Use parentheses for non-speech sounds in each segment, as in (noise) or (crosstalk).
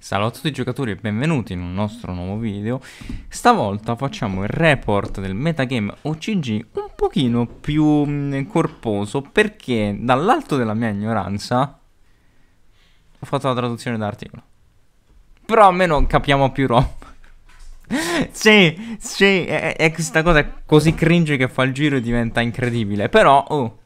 Salve a tutti i giocatori e benvenuti in un nostro nuovo video Stavolta facciamo il report del metagame OCG un pochino più mm, corposo Perché dall'alto della mia ignoranza ho fatto la traduzione d'articolo Però almeno capiamo più roba (laughs) Sì, sì, è, è, questa cosa così cringe che fa il giro e diventa incredibile Però, oh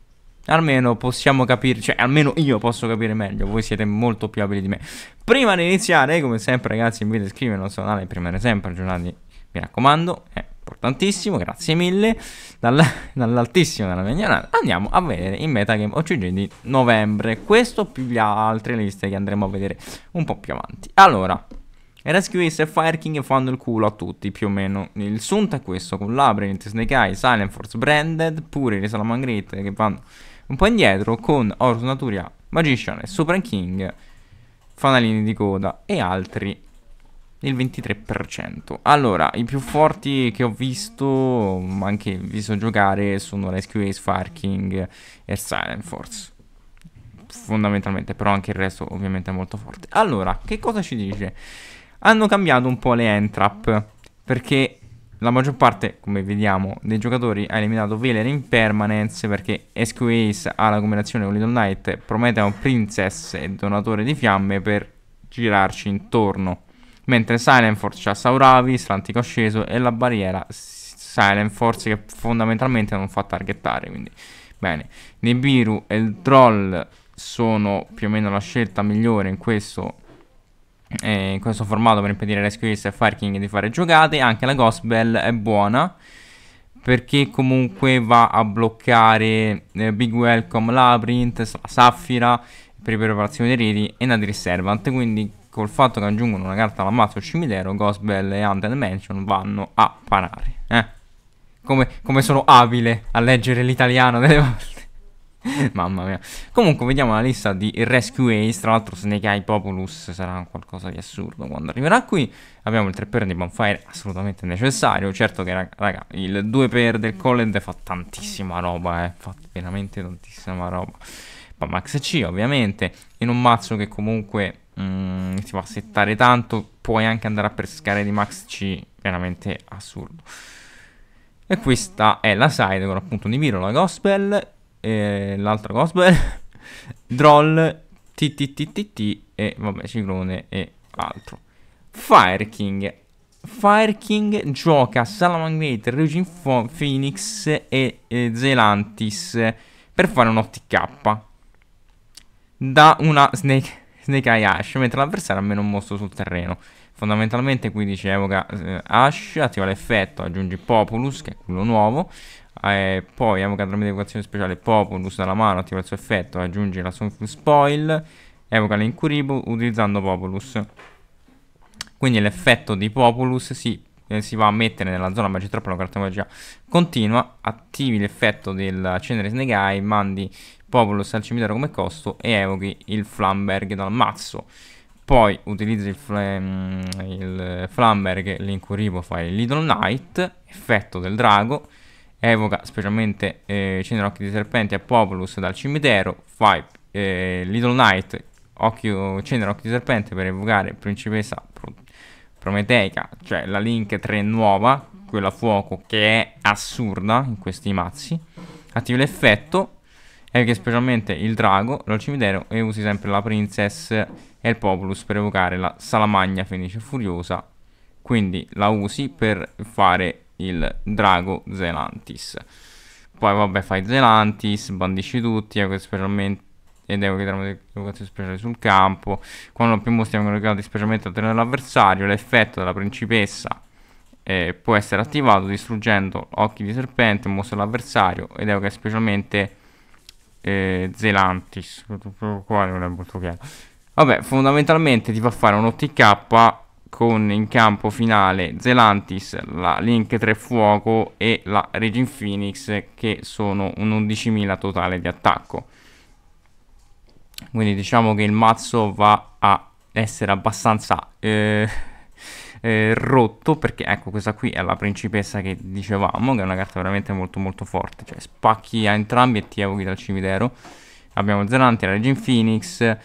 Almeno possiamo capire, cioè almeno io posso capire meglio, voi siete molto più abili di me. Prima di iniziare, come sempre ragazzi, invito a iscrivervi al nostro canale, prima sempre aggiornati, mi raccomando, è importantissimo, grazie mille, Dalla, dall'altissimo della mia ignoranza. Andiamo a vedere il metagame OCG di novembre, questo più le altre liste che andremo a vedere un po' più avanti. Allora, Rescue Ace e Fire King fanno il culo a tutti, più o meno. Il sunto è questo, con Labyrinth, Snake Eye, Silent Force, Branded, pure le Salamangrit che vanno un po' indietro con Horus Naturia, Magician e Supreme King, fanalini di coda e altri il 23%. Allora, i più forti che ho visto, anche visto giocare, sono Rescue Ace, Fire King e Silent Force. Fondamentalmente, però anche il resto ovviamente è molto forte. Allora, che cosa ci dice? Hanno cambiato un po' le entrap, perché la maggior parte, come vediamo, dei giocatori ha eliminato Veler in permanence perché SQ ha la combinazione con Little Knight, Prometeo Princess e Donatore di Fiamme per girarci intorno. Mentre Silent Force ha Sauravis, l'antico Asceso e la barriera Silent Force che fondamentalmente non fa targettare. Quindi, bene. Nibiru e il Troll sono più o meno la scelta migliore in questo eh, in questo formato per impedire ai rescueist e Fire King di fare giocate. Anche la Gospel è buona perché comunque va a bloccare eh, Big Welcome, Labyrinth, Saffira per preparazione dei reti e Nadir Servant. Quindi col fatto che aggiungono una carta all'ammazzo cimitero, Gospel e Haunted Mansion vanno a parare. Eh? Come, come sono abile a leggere l'italiano delle volte. (laughs) Mamma mia. Comunque, vediamo la lista di Rescue Ace. Tra l'altro, Snake Eye Populus sarà qualcosa di assurdo quando arriverà qui. Abbiamo il 3x di Bonfire, assolutamente necessario. Certo che, raga, il 2x del Collend fa tantissima roba, eh. Fa veramente tantissima roba. Poi Max C, ovviamente. In un mazzo che comunque mh, mm, si fa settare tanto, puoi anche andare a pescare di Max C. Veramente assurdo. E questa è la sidecore appunto di Miro, la Gospel e l'altro gospel, (laughs) Droll, TTTTT e vabbè Ciclone e altro. Fire King. Fire King gioca Salamangate, Raging Phoenix e, e Zelantis per fare un OTK da una Snake, Snake Eye Ash, mentre l'avversario ha meno un mostro sul terreno. Fondamentalmente quindi ci evoca eh, Ash, attiva l'effetto, aggiungi Populus che è quello nuovo, eh, poi evoca tramite evocazione speciale Popo, l'uso mano, attiva il suo effetto, aggiungi la Soulful Spoil, evoca l'incuribo utilizzando Populus. Quindi l'effetto di Populus si, eh, si, va a mettere nella zona magia trappola carta magia continua, attivi l'effetto del Cenere Snegai, mandi Populus al cimitero come costo e evochi il Flamberg dal mazzo. Poi utilizzi il, fl mm, il Flamberg, l'incuribo, fai il Little Knight, effetto del drago, evoca specialmente eh, Cenere Occhi di Serpente e Populus dal cimitero, fai eh, Little Knight, Occhio, Cenere Occhi di Serpente per evocare Principessa Pro Prometeica, cioè la Link 3 nuova, quella a fuoco che è assurda in questi mazzi. Attivi l'effetto, evoca specialmente il drago dal cimitero e usi sempre la Princess e il Populus per evocare la Salamagna Fenice Furiosa. Quindi la usi per fare il drago Zelantis. Poi vabbè fai Zelantis, bandisci tutti, ecco, ed evochi evocazione speciale sul campo. Quando più mostri vengono evocati specialmente al tenere l'avversario, l'effetto della principessa eh, può essere attivato distruggendo occhi di serpente, mostra l'avversario ed evoca specialmente eh, Zelantis. Qua non è molto chiaro. Vabbè, fondamentalmente ti fa fare un OTK con in campo finale Zelantis, la Link 3 Fuoco e la Regin Phoenix che sono un 11.000 totale di attacco. Quindi diciamo che il mazzo va a essere abbastanza eh, (laughs) eh, rotto perché ecco questa qui è la principessa che dicevamo che è una carta veramente molto molto forte. Cioè spacchi a entrambi e ti evochi dal cimitero. Abbiamo Zelantis, la Regin Phoenix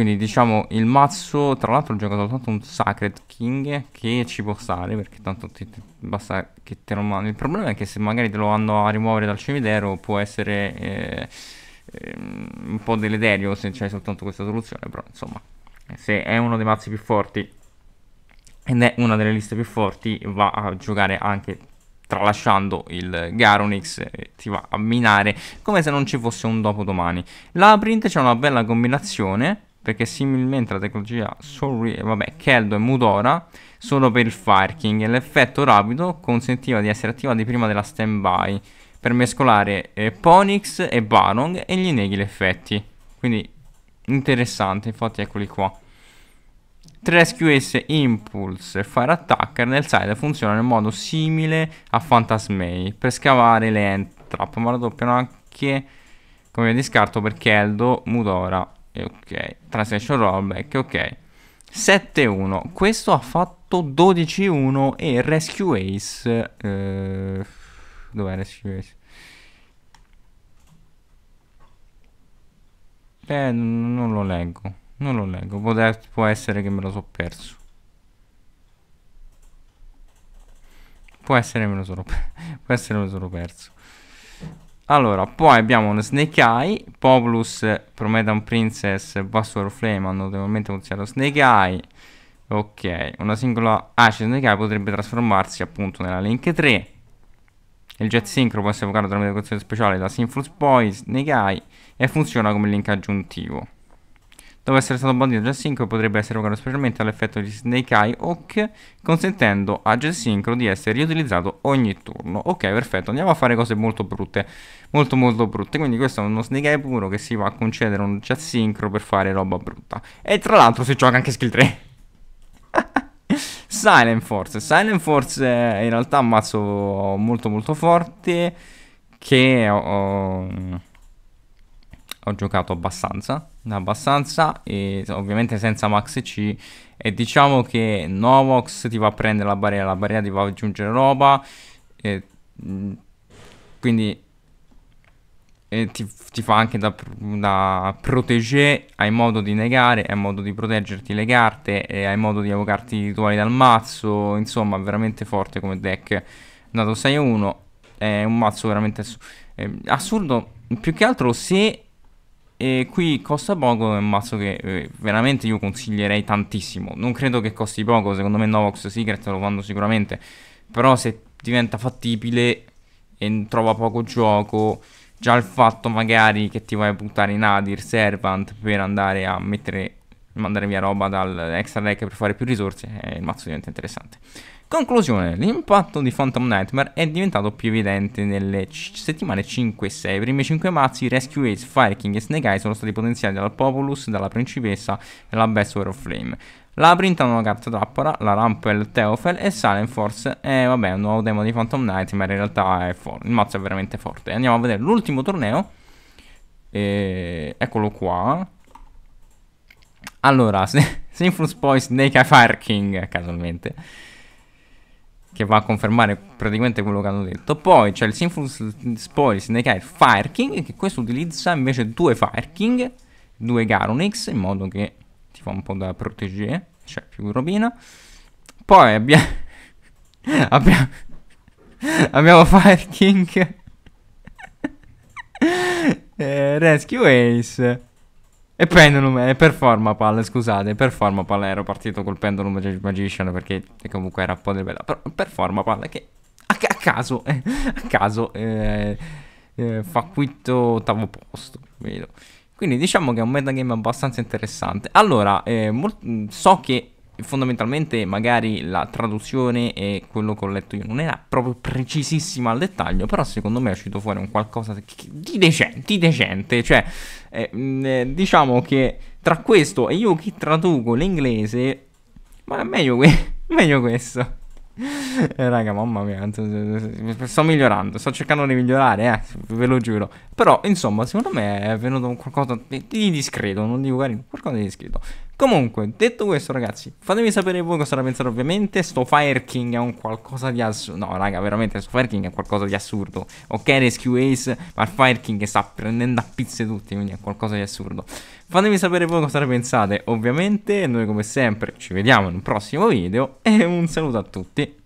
quindi diciamo il mazzo, tra l'altro ho giocato tanto un Sacred King che ci può stare perché tanto ti, ti, basta che te lo mandi. Il problema è che se magari te lo vanno a rimuovere dal cimitero può essere eh, eh, un po' deleterio se c'è soltanto questa soluzione, però insomma se è uno dei mazzi più forti ed è una delle liste più forti va a giocare anche tralasciando il Garonix ti va a minare come se non ci fosse un dopodomani. La print c'è una bella combinazione perché similmente la tecnologia Sorry, eh, vabbè, Keldo e Mudora solo per il farking e l'effetto rapido consentiva di essere attivati prima della standby per mescolare eh, Ponix e Barong e gli neghi gli effetti. Quindi interessante, infatti eccoli qua. 3SQS Impulse e Fire Attacker nel side funzionano in modo simile a Fantasmei per scavare le entrap, trap, ma raddoppiano anche come discarto per Keldo, Mudora eh, ok, transaction rollback, ok. 7-1, questo ha fatto 12-1 e Rescue Ace... Eh, dov'è Rescue Ace? Eh, non lo leggo, non lo leggo, può essere che me lo so perso. Può essere me lo sono, (laughs) può essere me lo sono perso. Allora, poi abbiamo uno Snake Eye, Poplus, Promethean Princess, Bastor Flame hanno notevolmente funzionato Snake Eye. Ok, una singola Ace Snake Eye potrebbe trasformarsi appunto nella Link 3. Il Jet Synchro può essere evocato tramite equazione speciale da Sinful Spoil, Snake Eye e funziona come link aggiuntivo. Dopo essere stato bandito, Jessincro potrebbe essere evocato specialmente all'effetto di Snake Eye Hawk, consentendo a Jessincro di essere riutilizzato ogni turno. Ok, perfetto, andiamo a fare cose molto brutte, molto molto brutte. Quindi questo è uno Snake Eye puro che si va a concedere un Jessincro per fare roba brutta. E tra l'altro si gioca anche skill 3. (laughs) Silent Force. Silent Force è in realtà un mazzo molto molto forte che ho, ho, ho giocato abbastanza abbastanza e ovviamente senza max c e diciamo che Novox ti va a prendere la barriera la barriera ti va a aggiungere roba e, mm, quindi e ti, ti, fa anche da, da proteggere hai modo di negare hai modo di proteggerti le carte e hai modo di evocarti i rituali dal mazzo insomma veramente forte come deck nato 6 1 è un mazzo veramente assurdo, assurdo più che altro se e qui costa poco, è un mazzo che eh, veramente io consiglierei tantissimo. Non credo che costi poco, secondo me Novox Secret lo fanno sicuramente. Però se diventa fattibile e trova poco gioco, già il fatto magari che ti vai a buttare in Adir Servant per andare a mettere mandare via roba dal extra deck per fare più risorse e eh, il mazzo diventa interessante. Conclusione, l'impatto di Phantom Nightmare è diventato più evidente nelle c- settimane 5 e 6. I primi 5 mazzi, Rescue Ace, Fire King e Snake Eye sono stati potenziati dal Populus, dalla Principessa e dalla Best War of Flame. La Print è una carta trappola, la Rampel Teofel e Silent Force e vabbè, un nuovo demo di Phantom Nightmare, in realtà è for- il mazzo è veramente forte. Andiamo a vedere l'ultimo torneo, e... eccolo qua, allora, Sinful's (laughs) poi Snake Fire King, casualmente, che va a confermare praticamente quello che hanno detto. Poi c'è il Sinful's Spoil Snake Fire King, che questo utilizza invece due Fire King, due Garonix, in modo che ti fa un po' da proteggere, cioè più robina. Poi abbiamo... (laughs) abbiamo... abbiamo Fire King... (laughs) Eh, Rescue Ace e pendulum, è performa pal, scusate, performa pal, ero partito col pendulum magician perché comunque era un po' di bella, però performa pal che a, a caso, eh, a caso eh, eh, fa quinto ottavo posto, vedo. Quindi diciamo che è un metagame abbastanza interessante. Allora, eh, so che fondamentalmente magari la traduzione e quello che ho letto io non era proprio precisissima al dettaglio, però secondo me è uscito fuori un qualcosa di decente, di decente. cioè eh, eh, diciamo che tra questo e io che traduco l'inglese, ma è meglio, que- (laughs) meglio questo. Eh, raga, mamma mia, sto migliorando, sto cercando di migliorare, eh, ve lo giuro. Però, insomma, secondo me è venuto qualcosa di, discreto, non dico carino, qualcosa di discreto. Comunque, detto questo, ragazzi, fatemi sapere voi cosa ne pensate, ovviamente. Sto Fire King è un qualcosa di assurdo. No, raga, veramente, sto Fire King è qualcosa di assurdo. Ok, Rescue Ace, ma il Fire King sta prendendo a pizze tutti, quindi è qualcosa di assurdo. Fatemi sapere voi cosa ne pensate, ovviamente noi come sempre ci vediamo in un prossimo video e un saluto a tutti.